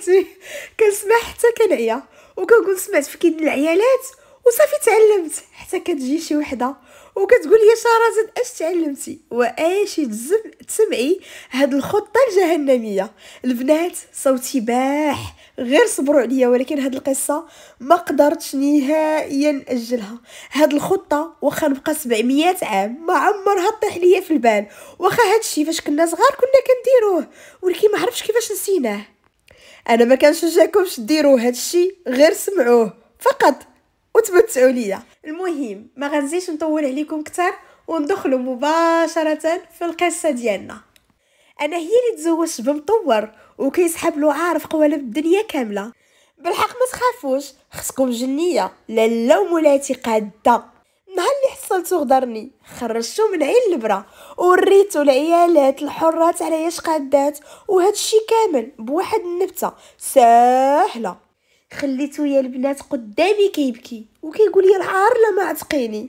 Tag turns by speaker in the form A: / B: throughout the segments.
A: قلتي كنسمع حتى كنعيا وكنقول سمعت في كيد العيالات وصافي تعلمت حتى كتجي شي وحده وكتقول لي شرازد اش تعلمتي واش تزم تسمعي هاد الخطه الجهنميه البنات صوتي باح غير صبروا عليا ولكن هاد القصه ما قدرتش نهائيا ناجلها هاد الخطه واخا نبقى 700 عام ما عمرها طيح ليا في البال واخا هادشي فاش كنا صغار كنا كنديروه ولكن ما عرفتش كيفاش نسيناه انا ما كنشجعكمش ديروا هادشي غير سمعوه فقط وتمتعوا ليا المهم ما غنزيدش نطول عليكم كتر وندخلوا مباشره في القصه ديالنا انا هي اللي تزوجت بمطور وكيسحب له عارف قوالب الدنيا كامله بالحق ما تخافوش خصكم جنيه لا لا مولاتي قاده نهار اللي حصلتو غدرني خرجتو من عين البرا وريتو العيالات الحرات على ياش قادات وهادشي كامل بواحد النبته ساهله خليتو يا البنات قدامي كيبكي وكيقول لي العار لا ما عتقيني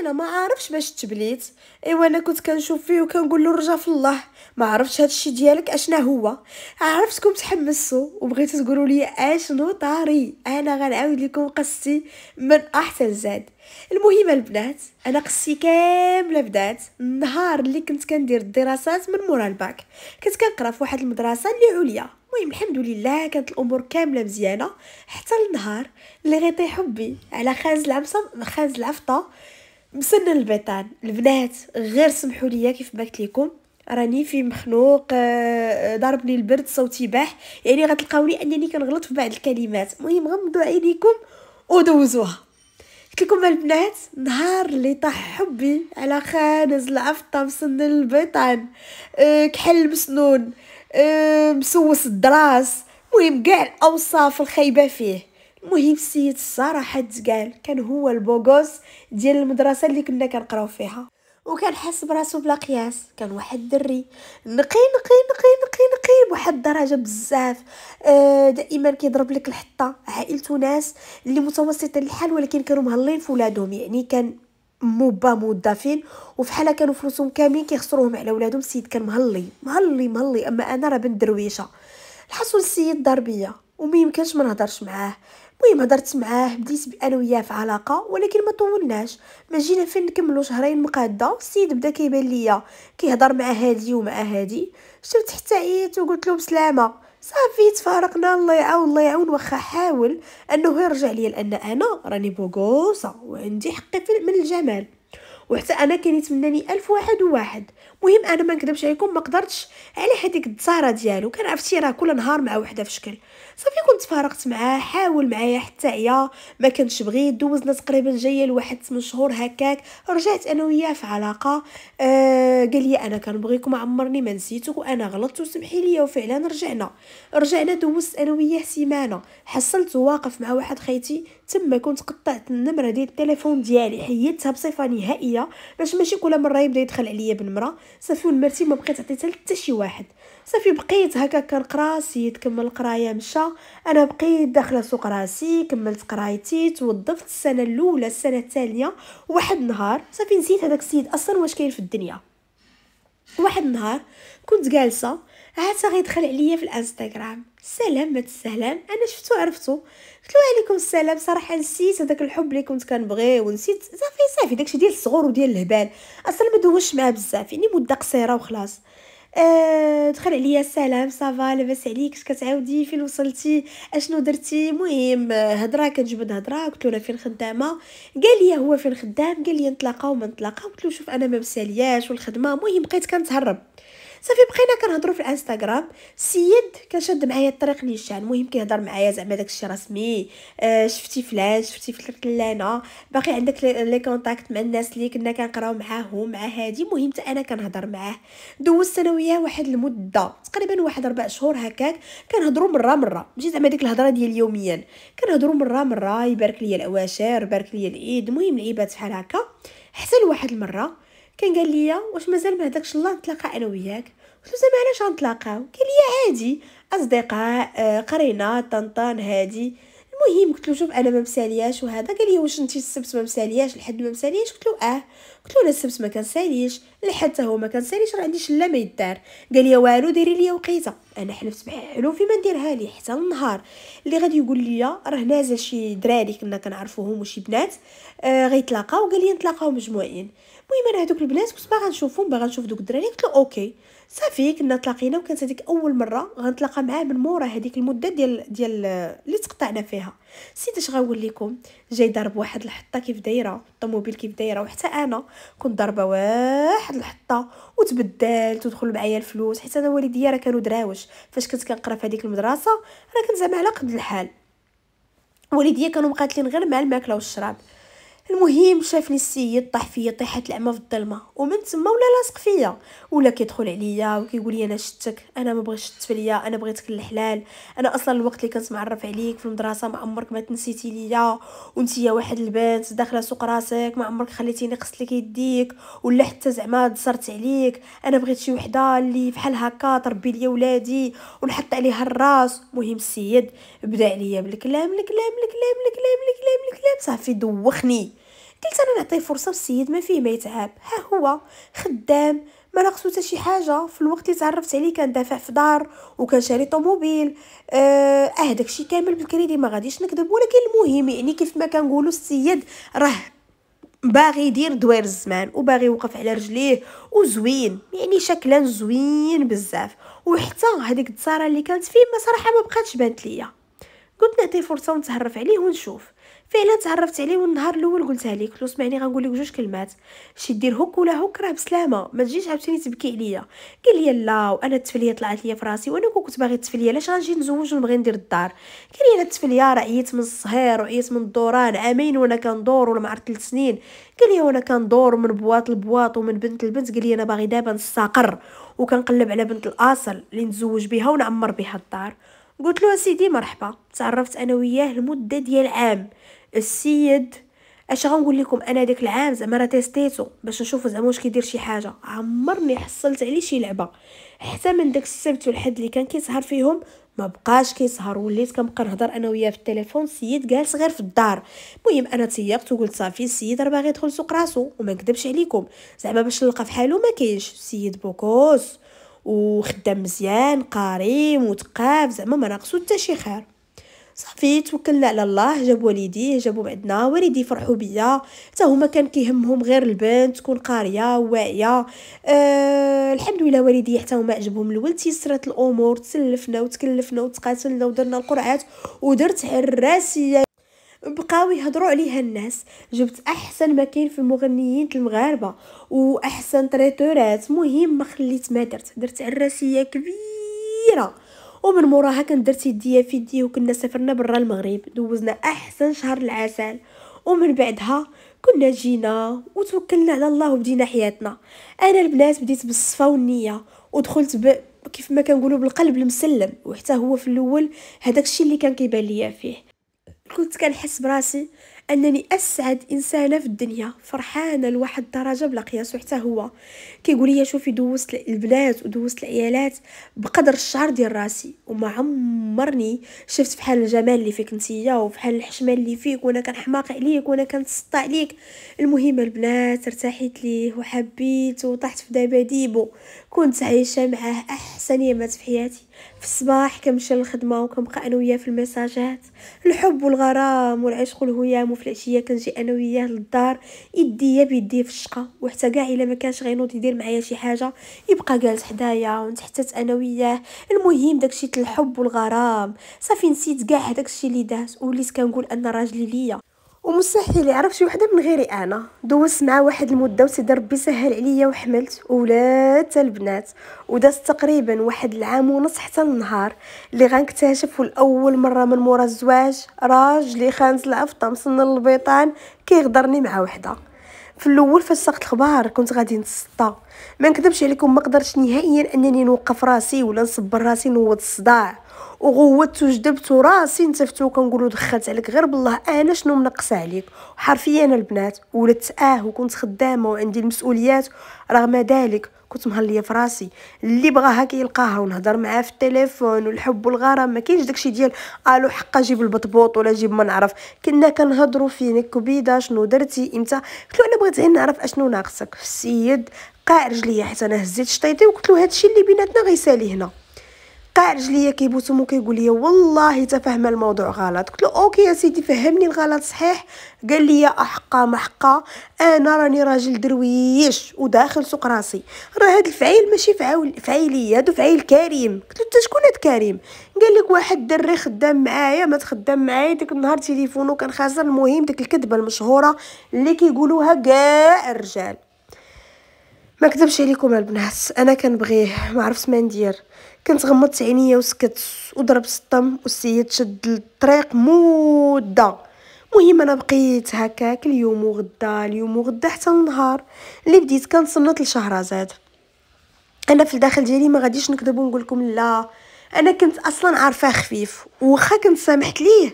A: انا ما عارفش باش تبليت ايوا انا كنت كنشوف فيه وكنقول له رجا في الله ما عرفتش الشيء ديالك اشنا هو عرفتكم تحمسوا وبغيت تقولوا لي اشنو طاري انا غنعاود لكم قصتي من احسن زاد المهم البنات انا قصتي كامله بدات النهار اللي كنت كندير الدراسات من مورا الباك كنت كنقرا في واحد المدرسه اللي عليا المهم الحمد لله كانت الامور كامله مزيانه حتى النهار اللي غيطيح حبي على خانز العمصه خانز العفطه مسنن البيطان البنات غير سمحوا ليا كيف ما لكم راني في مخنوق آه، آه، ضربني البرد صوتي باح يعني غتلقاوني انني كنغلط في بعض الكلمات المهم غمضوا عينيكم ودوزوها قلت لكم البنات نهار اللي طاح حبي على خانز العفطه مسنن البيطان آه، كحل مسنون مسوس الدراس المهم كاع الاوصاف الخايبه فيه المهم السيد الصراحه تقال كان هو البوغوس ديال المدرسه اللي كنا كنقراو فيها وكان حاس براسو بلا قياس كان واحد الدري نقي نقي نقي نقي نقي بواحد الدرجه بزاف آه، دائما كيضرب لك الحطه عائلته ناس اللي متوسطه الحال ولكن كانوا مهلين في ولادهم يعني كان موبا با وفي حاله كانوا فلوسهم كاملين كيخسروهم على ولادهم السيد كان مهلي مهلي مهلي اما انا راه بنت درويشه الحصول السيد ضربيه وما يمكنش ما نهضرش معاه المهم هضرت معاه بديت انا وياه في علاقه ولكن ما طولناش ما جينا فين نكملوا شهرين مقاده السيد بدا كيبان ليا كيهضر مع هادي ومع هادي شفت حتى عييت وقلت له بسلامه صافي تفارقنا الله يعاون الله يعاون واخا حاول انه يرجع ليا لان انا راني بوغوسا وعندي حقي من الجمال وحتى انا كان يتمناني الف واحد وواحد مهم انا ما نكذبش عليكم ما قدرتش على هذيك الزهره ديالو كان عرفتي راه كل نهار مع وحده في شكل صافي كنت فارقت معاه حاول معايا حتى عيا ما كنتش بغيت دوزنا تقريبا جايه لواحد 8 شهور هكاك رجعت انا وياه في علاقه آه قال لي انا كنبغيك وما عمرني ما نسيتك وانا غلطت وسمحي لي وفعلا رجعنا رجعنا دوزت انا وياه سيمانه حصلت واقف مع واحد خيتي تما كنت قطعت النمره ديال التليفون ديالي حيدتها بصفه نهائيه باش ماشي كل مره يبدا يدخل عليا بالمره صافي ونمرتي ما بقيت عطيتها لتا شي واحد صافي بقيت هكا كنقرا سيد كمل القرايه مشى انا بقيت داخله سوق راسي كملت قرايتي توظفت السنه الاولى السنه الثانيه واحد النهار صافي نسيت هذاك السيد اصلا واش كاين في الدنيا واحد النهار كنت جالسه عاد غيدخل عليا في الانستغرام سلام السلام انا شفتو عرفتو قلت له عليكم السلام صراحه نسيت هذاك الحب اللي كنت كنبغيه ونسيت صافي صافي داكشي ديال الصغور وديال الهبال اصلا ما دوزش معاه بزاف يعني مده قصيره وخلاص أه دخل عليا السلام صافا لاباس عليك اش كتعاودي فين وصلتي اشنو درتي مهم هضره كنجبد هضره قلت له فين خدامه قال لي هو فين خدام قال لي نتلاقاو ما نتلاقاو قلت له شوف انا ما مسالياش والخدمه مهم بقيت كنتهرب صافي بقينا كنهضروا في الانستغرام السيد كنشد معايا الطريق نيشان المهم كيهضر معايا زعما داكشي رسمي آه، شفتي فلان شفتي فلانه باقي عندك لي كونتاكت مع الناس اللي كنا كنقراو معاهم مع هادي المهم حتى انا كنهضر معاه دوزت انا وياه واحد المده تقريبا واحد اربع شهور هكاك كنهضروا مره مره ماشي زعما ديك الهضره ديال يوميا كنهضروا مره مره يبارك ليا الاواشر يبارك ليا العيد المهم العيبات بحال هكا حتى لواحد المره كان قال لي واش مازال ما هداكش الله نتلاقى انا وياك قلت له زعما علاش غنتلاقاو قال لي عادي اصدقاء آه، قرينا طنطان هادي المهم قلت له شوف انا ما مسالياش وهذا قال لي واش انت السبت ما مسالياش الحد ما مسالياش قلت له اه قلت له انا السبت ما كنساليش الحد هو ما كنساليش راه عندي شله ما يدار قال لي والو ديري لي وقيته انا حلفت في ما نديرها ليه حتى النهار اللي غادي يقول لي راه نازل شي دراري كنا كنعرفوهم وشي بنات آه غيتلاقاو قال لي نتلاقاو مجموعين المهم انا هذوك البنات كنت باغا نشوفهم باغا نشوف دوك الدراري قلت له اوكي صافي كنا تلاقينا وكانت هذيك اول مره غنتلاقى معاه من مورا هذيك المده ديال ديال اللي تقطعنا فيها سيت اش غنقول لكم جاي ضرب واحد الحطه كيف دايره الطوموبيل كيف دايره وحتى انا كنت ضربه واحد الحطه وتبدلت ودخل معايا الفلوس حيت انا والديا راه كانوا دراوش فاش كنت كنقرا في هذيك المدرسه راه كنت زعما على قد الحال والديا كانوا مقاتلين غير مع الماكله والشراب المهم شافني السيد طاح فيا طيحه العمى في الظلمه ومن تما ولا لاصق فيا ولا كيدخل عليا وكيقول لي انا شتك انا ما بغيتش شت فيا انا بغيتك الحلال انا اصلا الوقت اللي كنت معرف عليك في المدرسه ما عمرك ما تنسيتي ليا وانت يا واحد البنت داخله سوق راسك ما عمرك خليتيني قصت لك يديك ولا حتى زعما دصرت عليك انا بغيت شي وحده اللي بحال هكا تربي ليا ولادي ونحط عليها الراس مهم السيد بدا عليا بالكلام الكلام الكلام الكلام الكلام الكلام صافي دوخني قلت انا نعطيه فرصه والسيد ما فيه ما يتعب ها هو خدام ما ناقصو حتى شي حاجه في الوقت اللي تعرفت عليه كان دافع في دار وكان شاري طوموبيل اه, آه داكشي كامل بالكريدي ما غاديش نكذب ولكن المهم يعني كيف ما كنقولوا السيد راه باغي يدير دوير الزمان وباغي يوقف على رجليه وزوين يعني شكلا زوين بزاف وحتى هذيك التصاره اللي كانت فيه ما صراحه ما بقاتش بانت ليا قلت نعطيه فرصه ونتهرف عليه ونشوف فعلا تعرفت عليه والنهار الاول قلتها ليك لو سمعني غنقول لك جوج كلمات شي دير هوك ولا هوك راه بسلامه ما تجيش عاوتاني تبكي عليا قال لي لا وانا التفليه طلعت لي فراسي وانا كنت باغي التفليه علاش غنجي نزوج ونبغي ندير الدار قال لي انا التفليه راه عييت من الصهير وعييت من الدوران عامين وانا كندور ولا ما عرفت ثلاث سنين قال لي وانا كندور من بواط لبواط ومن بنت لبنت قال لي انا باغي دابا نستقر وكنقلب على بنت الاصل اللي نتزوج بها ونعمر بها الدار قلت له سيدي مرحبا تعرفت انا وياه لمده ديال عام السيد اش غنقول لكم انا داك العام زعما راه تيستيتو باش نشوف زعما واش كيدير شي حاجه عمرني حصلت عليه شي لعبه حتى من داك السبت والحد اللي كان كيسهر فيهم ما بقاش كيسهر وليت كنبقى نهضر انا وياه في التليفون السيد جالس غير في الدار المهم انا تيقت وقلت صافي السيد راه باغي يدخل سوق راسو وما نكذبش عليكم زعما باش نلقى في حاله ما كاينش السيد بوكوس وخدام مزيان قريم وثقاف زعما ما ناقصو حتى شي خير صافي توكلنا على الله جاب والديه جابو عندنا والدي فرحوا بيا حتى هما كان كيهمهم غير البنت تكون قاريه واعيه أه الحمد لله والدي حتى هما عجبهم الولد تيسرات الامور تسلفنا وتكلفنا وتقاتلنا ودرنا القرعات ودرت حراسيه بقاو يهضروا عليها الناس جبت احسن ما كاين في المغنيين المغاربه واحسن تريتورات مهم ما خليت ما درت درت عراسيه كبيره ومن موراها كنت درت يديا في يدي وكنا سافرنا برا المغرب دوزنا احسن شهر العسل ومن بعدها كنا جينا وتوكلنا على الله وبدينا حياتنا انا البنات بديت بالصفه والنيه ودخلت ب... كيف ما كنقولوا بالقلب المسلم وحتى هو في الاول هذاك الشيء اللي كان كيبان ليا فيه كنت كنحس براسي انني اسعد انسانه في الدنيا فرحانه لواحد الدرجه بلا قياس حتى هو كيقول لي شوفي دوزت البنات ودوزت العيالات بقدر الشعر ديال راسي وما عمرني شفت فحال الجمال اللي فيك نتيا وفحال الحشمه اللي فيك وانا كنحماق عليك وانا كنتسطى عليك المهم البنات ارتحيت ليه وحبيت وطحت في دباديبو كنت عايشه معاه احسن يامات في حياتي في الصباح كنمشى للخدمة وكنبقى انا وياه في المساجات الحب والغرام والعشق والهيام وفي العشية كنجي انا وياه للدار يديا بيديه في الشقة وحتى كاع الا ما كانش غينوض يدير معايا شي حاجه يبقى جالس حدايا ونتحتت انا وياه المهم داكشي الحب والغرام صافي نسيت كاع داكشي اللي داز وليت كنقول ان راجلي ليا ومستحيل يعرف شي وحده من غيري انا دوزت مع واحد المده وسيدي ربي سهل عليا وحملت ولات البنات ودازت تقريبا واحد العام ونص حتى النهار اللي غنكتشف الاول مره من مورا الزواج راجلي خانز العفطه مصن البيطان كيغدرني مع وحده في الاول فاش سقت الخبار كنت غادي نتسطى ما نكذبش عليكم ما قدرتش نهائيا انني نوقف راسي ولا نصبر راسي نوض الصداع وغوتت وجدبت راسي نتفتو كنقولو دخلت عليك غير بالله انا شنو منقص عليك انا البنات ولدت اه وكنت خدامه وعندي المسؤوليات رغم ذلك كنت مهليه في راسي اللي بغاها كيلقاها ونهضر معاه في التليفون والحب والغرام ما كاينش داكشي ديال الو حقا جيب البطبوط ولا جيب ما نعرف كنا كنهضروا فينك كبيده شنو درتي امتى قلت له انا بغيت غير نعرف اشنو ناقصك السيد قاع رجليا حتى انا هزيت شطيطي وقلت له هادشي اللي بيناتنا غيسالي هنا قاع رجليا كيبوسهم وكيقول لي والله تفهم الموضوع غلط قلت له اوكي يا سيدي فهمني الغلط صحيح قال لي احقا محقا انا راني راجل درويش وداخل سوق راسي راه هاد الفعيل ماشي فعول فعيلي هادو فعيل كريم قلت له انت شكون هاد كريم قال لك واحد دري خدام معايا ما تخدم معايا ديك النهار تليفونو كان خاسر المهم ديك الكذبه المشهوره اللي كيقولوها كاع الرجال ما كذبش عليكم البنات انا كنبغيه ما عرفت ما ندير كنت غمضت عينيا وسكت وضربت الطم والسيد شد الطريق مودة مهم انا بقيت هكاك اليوم وغدا اليوم وغدا حتى النهار اللي بديت كنصنت لشهرزاد انا في الداخل ديالي ما غاديش نكذب ونقول لكم لا انا كنت اصلا عارفه خفيف واخا كنت سامحت ليه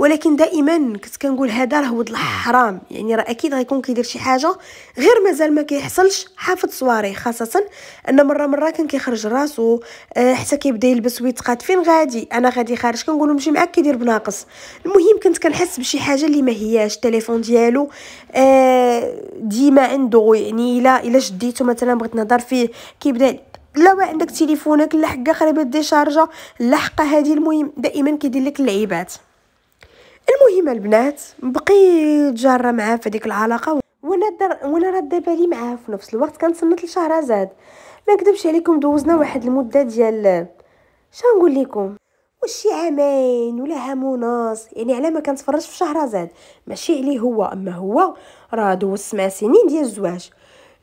A: ولكن دائما كنت كنقول هذا راه ولد الحرام يعني راه اكيد غيكون كيدير شي حاجه غير مازال ما كيحصلش حافظ صواري خاصه ان مره مره كان كيخرج راسو آه، حتى كيبدا يلبس ويتقاد فين غادي انا غادي خارج كنقول نمشي معاك كيدير بناقص المهم كنت كنحس بشي حاجه اللي ما هياش التليفون ديالو آه، ديما عنده يعني الا الا شديته مثلا بغيت نهضر فيه كيبدا لا ما عندك تليفونك لا حقا خربت ديشارجا لا حقا هذه المهم دائما كيدير لك اللعيبات المهم البنات بقيت جاره معاه في ديك العلاقه وانا در... وانا راد بالي معاه في نفس الوقت كنتسنت لشهرزاد ما نكذبش عليكم دوزنا واحد المده ديال شنو نقول لكم وشي عامين ولا عام ونص يعني على ما كنتفرج في شهرزاد ماشي عليه هو اما هو راه دوز سبع سنين ديال الزواج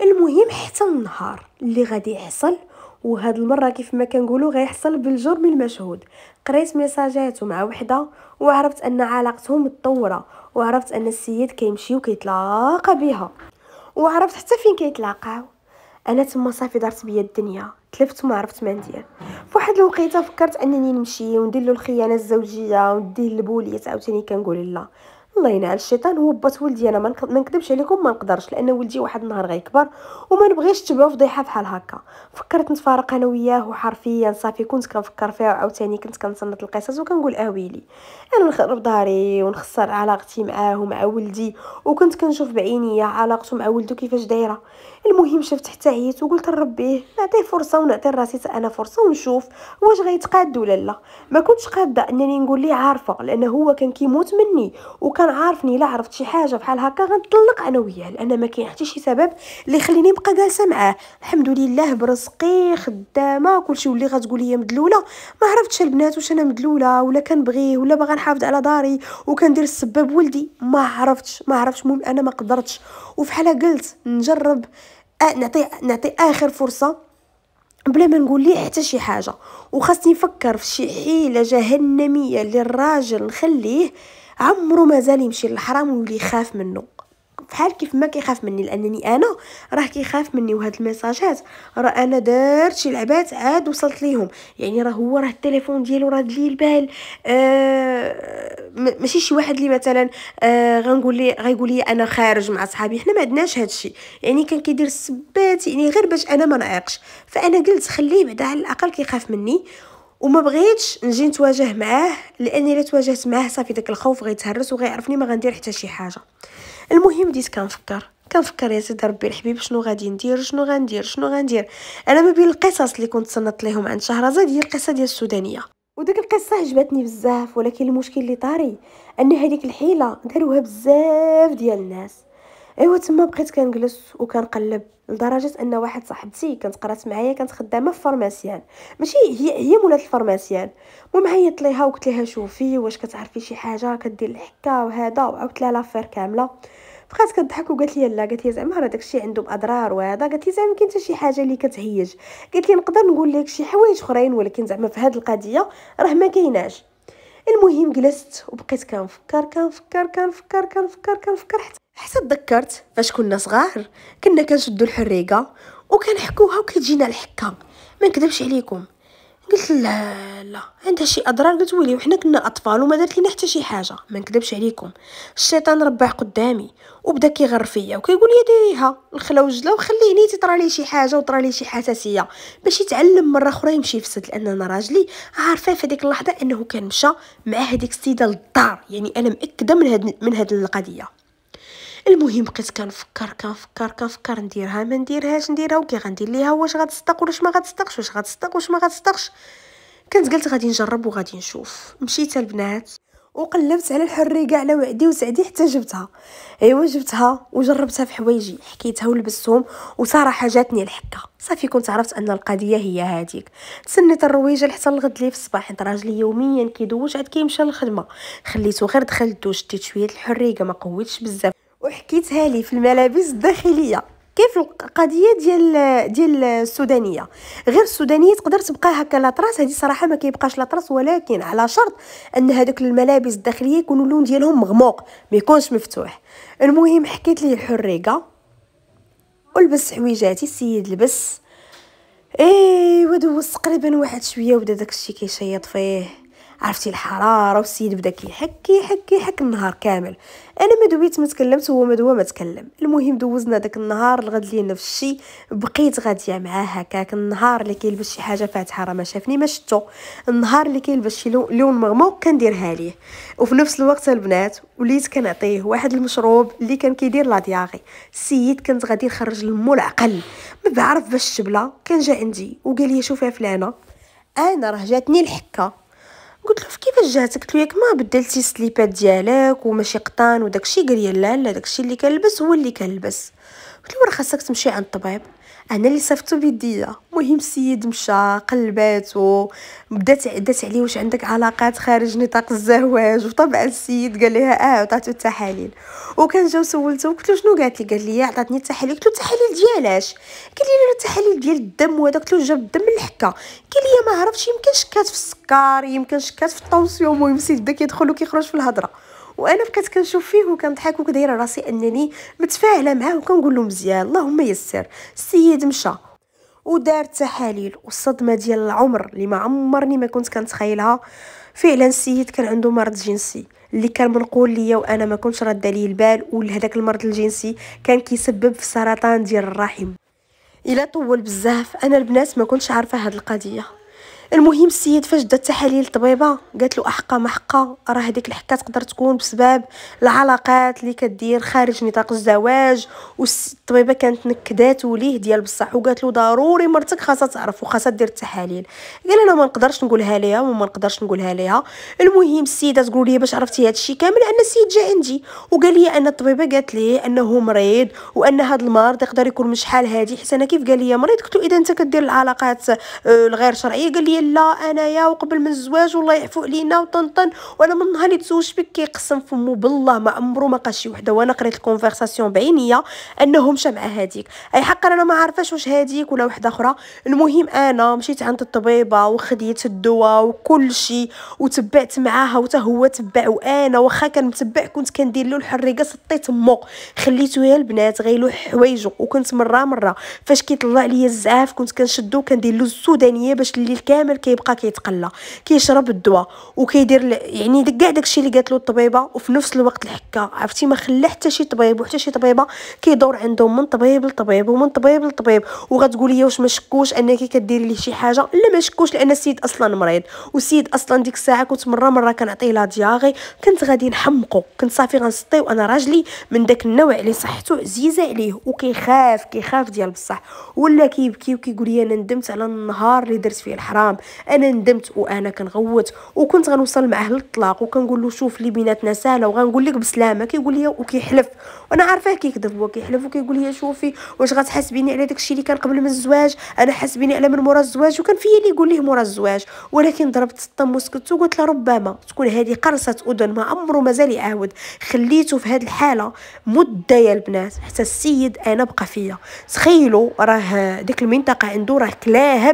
A: المهم حتى النهار اللي غادي يحصل وهاد المره كيف ما كنقولوا غيحصل بالجرم المشهود قريت ميساجاتو مع وحده وعرفت ان علاقتهم متطوره وعرفت ان السيد كيمشي وكيتلاقى بها وعرفت حتى فين كيتلاقاو انا تما صافي دارت بيا الدنيا تلفت وما عرفت ما ندير فواحد الوقيته فكرت انني نمشي وندير له الخيانه الزوجيه وندير البوليه عاوتاني كنقول لا الله ينعل الشيطان هو بات ولدي انا ما نكذبش عليكم ما نقدرش لان ولدي واحد النهار غيكبر وما نبغيش تبعو فضيحه بحال هكا فكرت نتفارق انا وياه وحرفيا صافي كنت كنفكر فيها وعاوتاني كنت كنصنت القصص وكنقول اويلي أه انا نخرب داري ونخسر علاقتي معاه ومع ولدي وكنت كنشوف بعينيا علاقته مع ولدو كيفاش دايره المهم شفت حتى عييت وقلت لربيه نعطيه فرصه ونعطي راسي انا فرصه ونشوف واش غيتقاد ولا لا ما كنتش قاده انني نقول ليه عارفه لان هو كان كيموت مني وكان عارفني الا عرفت شي حاجه بحال هكا غنطلق انا وياه لان ما كاين حتى شي سبب اللي يخليني نبقى جالسه معاه الحمد لله برزقي خدامه كلشي واللي غتقول لي مدلوله ما عرفتش البنات واش انا مدلوله ولا كنبغيه ولا باغا نحافظ على داري وكندير السباب ولدي ما عرفتش ما عرفتش المهم انا ما قدرتش وفحال قلت نجرب أه، نعطي نعطي اخر فرصه بلا ما نقول ليه حتى شي حاجه وخاصني نفكر في شي حيله جهنميه للراجل نخليه عمرو مازال يمشي للحرام ويولي يخاف منه فحال كيف ما كيخاف مني لانني انا راه كيخاف مني وهاد الميساجات راه انا دارت شي لعبات عاد وصلت ليهم يعني راه هو راه التليفون ديالو راه دليل البال آه ماشي شي واحد لي مثلا آه غنقول لي غيقول لي انا خارج مع صحابي حنا ما عندناش هادشي يعني كان كيدير السبات يعني غير باش انا ما نعيقش فانا قلت خليه بعدا على الاقل كيخاف مني وما بغيتش نجي نتواجه معاه لاني الا تواجهت معاه صافي داك الخوف غيتهرس وغيعرفني ما غندير حتى شي حاجه المهم بديت كنفكر كنفكر يا سيدي ربي الحبيب شنو غادي ندير شنو غندير شنو غندير انا ما بين القصص اللي كنت صنت ليهم عند شهرزاد هي القصه ديال السودانيه وديك القصه عجبتني بزاف ولكن المشكل اللي طاري ان هذيك الحيله داروها بزاف ديال الناس ايوا تما بقيت كنجلس وكنقلب لدرجه ان واحد صاحبتي كانت قرات معايا كانت خدامه في فارماسيان ماشي هي هي مولات الفارماسيان المهم عيطت ليها وقلت ليها شوفي واش كتعرفي شي حاجه كدير الحكه وهذا وعاودت لها لافير كامله بقات كضحك وقالت لي لا قالت لي زعما راه داكشي عنده اضرار وهذا قالت لي زعما كاين حتى شي حاجه اللي كتهيج قالت لي نقدر نقول لك شي حوايج اخرين ولكن زعما في هذه القضيه راه ما كايناش المهم جلست وبقيت كنفكر كنفكر كنفكر كنفكر كنفكر حتى حتى تذكرت فاش كنا صغار كنا كنشدو الحريقه وكنحكوها وكتجينا الحكه ما نكذبش عليكم قلت لا لا عندها شي اضرار قلت ويلي وحنا كنا اطفال وما دارت لينا حتى شي حاجه ما نكذبش عليكم الشيطان ربع قدامي وبدا كيغر فيا وكيقول لي ديريها الخلا وجله وخليه ني تطرى لي شي حاجه وطرى لي شي حساسيه باش يتعلم مره اخرى يمشي يفسد لان انا راجلي عارفه في هذيك اللحظه انه كان مشى مع هذيك السيده للدار يعني انا مأكده من هاد من هاد القضيه المهم بقيت كنفكر كنفكر كنفكر نديرها ما نديرهاش نديرها وكي غندير ليها واش غتصدق واش ما غتصدقش واش غتصدق واش ما غتصدقش كنت قلت غادي نجرب وغادي نشوف مشيت البنات وقلبت على الحريه على وعدي وسعدي حتى جبتها ايوا جبتها وجربتها في حوايجي حكيتها ولبستهم وصراحه جاتني الحكه صافي كنت عرفت ان القضيه هي هذيك تسنيت الرويجه حتى الغد لي في الصباح حيت راجلي يوميا كيدوش عاد كيمشى للخدمه خليته غير دخل الدوش شديت شويه الحريقه ما قويتش بزاف حكيتها لي في الملابس الداخليه كيف القضيه ديال ديال السودانيه غير السودانيه تقدر تبقى هكا لاطراس هذه صراحه ما كيبقاش لاطراس ولكن على شرط ان هذوك الملابس الداخليه يكونوا اللون ديالهم مغموق ما يكونش مفتوح المهم حكيت لي الحريقه ولبس حويجاتي السيد لبس ايوا دوز تقريبا واحد شويه وبدا داكشي كيشيط فيه عرفتي الحراره والسيد بدا كيحك كيحك كيحك النهار كامل انا ما دويت ما تكلمت هو ما دوى ما تكلم المهم دوزنا داك النهار الغد لي نفس الشي بقيت غاديه معاه هكاك النهار اللي كيلبس شي حاجه فاتحه راه ما شافني ما شتو النهار اللي كيلبس شي لون مغموق كنديرها ليه وفي نفس الوقت البنات وليت كنعطيه واحد المشروب اللي كان كيدير لا دياغي السيد كنت غادي نخرج لمو العقل ما بعرف باش الشبله كان جا عندي وقال لي شوفي فلانه انا راه جاتني الحكه قلت له كيفاش جاتك قلت له ياك ما بدلتي السليبات ديالك وماشي قطان وداكشي قال لي لا لا داكشي اللي كنلبس هو اللي كنلبس قلت له راه خاصك تمشي عند الطبيب انا اللي صيفطو بيديا مهم السيد مشى قلباتو بدات عدات عليه واش عندك علاقات خارج نطاق الزواج وطبعا السيد قال لها اه عطاتو التحاليل وكان جا وسولته قلت له شنو قالت لي قال لي عطاتني التحاليل قلت له التحاليل ديالاش قال لي التحاليل ديال الدم وهذا قلت له جاب الدم من الحكه قال لي ما عرفتش يمكن شكات في السكر يمكن شكات في الطونسيون المهم السيد بدا كيدخل وكيخرج في الهضره وانا بقيت كنشوف فيه وكنضحك وكدايره راسي انني متفاعله معاه وكنقول له مزيان اللهم يسر السيد مشى ودار تحاليل والصدمه ديال العمر اللي ما عمرني ما كنت كنتخيلها فعلا السيد كان عنده مرض جنسي اللي كان منقول ليا وانا ما كنتش رد عليه البال ولهداك المرض الجنسي كان كيسبب في سرطان ديال الرحم الا طول بزاف انا البنات ما كنتش عارفه هاد القضيه المهم السيد فاش دات التحاليل الطبيبه قالت له احقا ما حقا راه هذيك الحكه تقدر تكون بسبب العلاقات اللي كدير خارج نطاق الزواج والطبيبه كانت نكدات ليه ديال بصح وقالت له ضروري مرتك خاصها تعرف وخاصها دير التحاليل قال انا ما نقدرش نقولها ليها وما نقدرش نقولها ليها المهم السيده تقول لي باش عرفتي هذا الشيء كامل ان السيد جا عندي وقال لي ان الطبيبه قالت لي انه مريض وان هذا المرض يقدر يكون من شحال هادي حيت انا كيف قال لي مريض قلت له اذا انت كدير العلاقات آه، الغير شرعيه قال لي ديال لا انايا وقبل من الزواج والله يعفو علينا وطنطن وانا من نهار اللي تزوجت بك كيقسم فمو بالله ما عمرو ما قال شي وحده وانا قريت الكونفرساسيون بعينيا انه مشى مع هذيك اي حقا انا ما عارفاش واش هذيك ولا وحده اخرى المهم انا مشيت عند الطبيبه وخديت الدواء وكل شيء وتبعت معاها وتا هو تبع وانا واخا كان متبع كنت كندير له الحريقه سطيت مو خليته يا البنات غيلوح حوايجو وكنت مره مره فاش كيطلع ليا الزعاف كنت كنشدو كندير له السودانيه باش الليل كامل كامل كيبقى كيتقلى كيشرب الدواء وكيدير يعني كاع داكشي اللي قالت له الطبيبه وفي نفس الوقت الحكه عرفتي ما خلى حتى شي طبيب وحتى شي طبيبه كيدور عندهم من طبيب لطبيب ومن طبيب لطبيب وغتقولي واش ما شكوش انك كديري ليه شي حاجه لا ما شكوش لان السيد اصلا مريض والسيد اصلا ديك الساعه كنت مره مره كنعطيه لا دياغي كنت غادي نحمقو كنت صافي غنسطي وانا راجلي من داك النوع اللي صحته عزيزه عليه وكيخاف كيخاف ديال بصح ولا كيبكي وكيقول لي انا ندمت على النهار اللي درت فيه الحرام الخطاب انا ندمت وانا كنغوت وكنت غنوصل معاه للطلاق وكنقول له شوف اللي بيناتنا سهله وغنقول لك بسلامه كيقول لي وكيحلف وانا عارفاه كيكذب وكيحلف وكيقول لي شوفي واش غتحاسبيني على داكشي اللي كان قبل من الزواج انا حاسبيني على من مورا الزواج وكان فيا اللي يقول ليه مورا الزواج ولكن ضربت الطم وسكت وقلت له ربما تكون هذه قرصه اذن ما عمره مازال يعاود خليته في هذه الحاله مده يا البنات حتى السيد انا بقى فيا تخيلوا راه ديك المنطقه عنده راه كلاها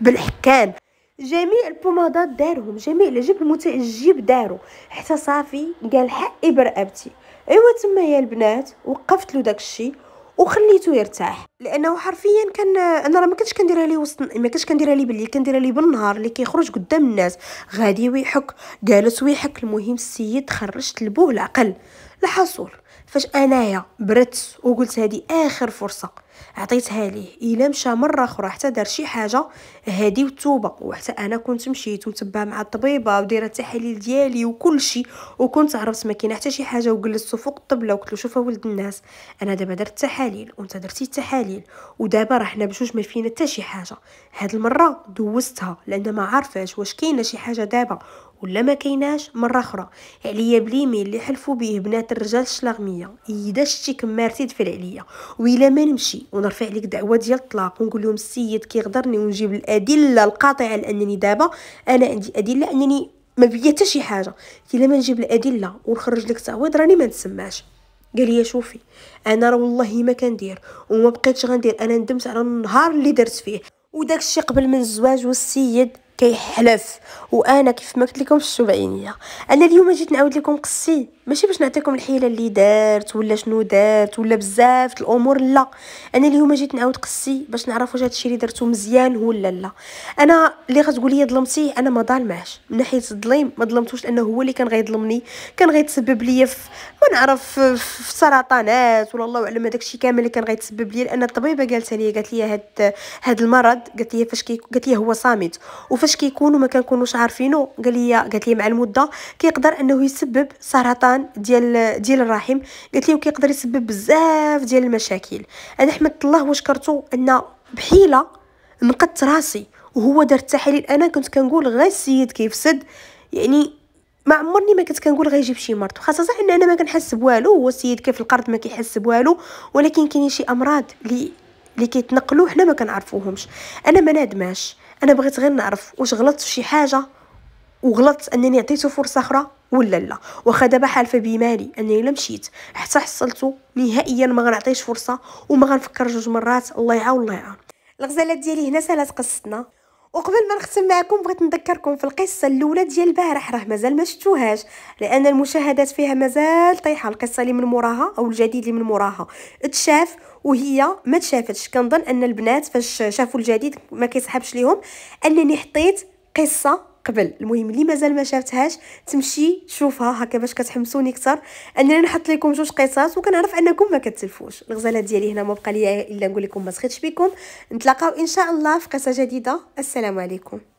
A: بالحكايه العام جميع البومادات دارهم جميع الجب المتعجب دارو حتى صافي قال حقي برقبتي ايوا تما يا البنات وقفت له داكشي وخليته يرتاح لانه حرفيا كان انا راه ما كنتش كنديرها ليه وسط ما كنتش كنديرها ليه بالليل كنديرها ليه بالنهار اللي كيخرج قدام الناس غادي ويحك جالس ويحك المهم السيد خرجت البوه العقل الحصول فاش انايا بردت وقلت هذه اخر فرصه عطيتها ليه الا مشى مره اخرى حتى دار شي حاجه هادي وتوبه وحتى انا كنت مشيت ومتبعه مع الطبيبه ودايره التحاليل ديالي وكل شيء وكنت عرفت ما كاين حتى شي حاجه وجلست فوق الطبله وقلت له شوف ولد الناس انا دابا درت التحاليل وانت درتي التحاليل ودابا راه حنا بجوج ما فينا حتى شي حاجه هاد المره دوزتها لان ما عارفاش واش كاينه شي حاجه دابا ولا ما كيناش مره اخرى عليا بليمي اللي حلفوا بيه بنات الرجال الشلاغميه اذا شتي كمارتي دفل عليا والا ما نمشي ونرفع لك دعوه ديال الطلاق ونقول لهم السيد كيغدرني ونجيب الادله القاطعه لانني دابا انا عندي ادله انني ما بيا حتى شي حاجه كي ما نجيب الادله ونخرج لك تعويض راني ما نسماش قال لي شوفي انا راه والله ما كندير وما بقيتش غندير انا ندمت على النهار اللي درت فيه وداك الشيء قبل من الزواج والسيد كيحلف وانا كيف ما قلت لكم السبعينيه انا اليوم جيت نعاود لكم قصي ماشي باش نعطيكم الحيله اللي دارت ولا شنو دارت ولا بزاف الامور لا انا اليوم جيت نعاود قصي باش نعرف واش هادشي اللي درتو مزيان ولا لا انا اللي غتقول لي ظلمتيه انا ما ظالمهش من ناحيه الظلم ما ظلمتوش لانه هو اللي كان غيظلمني كان غيتسبب ليا في ما نعرف في سرطانات ولا الله اعلم داكشي كامل اللي كان غيتسبب ليا لان الطبيبه قالت لي قالت لي هاد هاد المرض قالت لي فاش قالت لي هو صامت وفاش كيكون وما كنكونوش عارفينو قال لي قالت لي مع المده كيقدر انه يسبب سرطان السرطان ديال ديال الرحم قالت لي وكيقدر يسبب بزاف ديال المشاكل انا حمدت الله وشكرته ان بحيله نقدت راسي وهو دار التحاليل انا كنت كنقول غير السيد كيفسد يعني ما عمرني ما كنت كنقول غيجيب شي مرض خاصه ان انا ما كنحس بوالو هو السيد كيف القرض ما كيحس بوالو ولكن كاينين شي امراض اللي اللي كيتنقلوا حنا ما كنعرفوهمش انا ما نادماش انا بغيت غير نعرف واش غلطت في شي حاجه وغلطت انني عطيته فرصه اخرى ولا لا واخا دابا حالفه بمالي انني الا مشيت حتى حصلته نهائيا ما غنعطيش فرصه وما غنفكر جوج مرات الله يعاون الله يعاون الغزالات ديالي هنا سالات قصتنا وقبل ما نختم معكم بغيت نذكركم في القصه الاولى ديال البارح راه مازال ما شفتوهاش لان المشاهدات فيها مازال طايحه القصه اللي من موراها او الجديد اللي من موراها تشاف وهي ما تشافتش كنظن ان البنات فاش شافوا الجديد ما كيسحبش ليهم انني حطيت قصه قبل المهم اللي مازال ما شافتهاش تمشي تشوفها هكا باش كتحمسوني اكثر انني نحط لكم جوج قصص وكنعرف انكم ما كتلفوش الغزاله ديالي هنا ما بقى ليا الا نقول لكم ما سخيتش بكم نتلاقاو ان شاء الله في قصه جديده السلام عليكم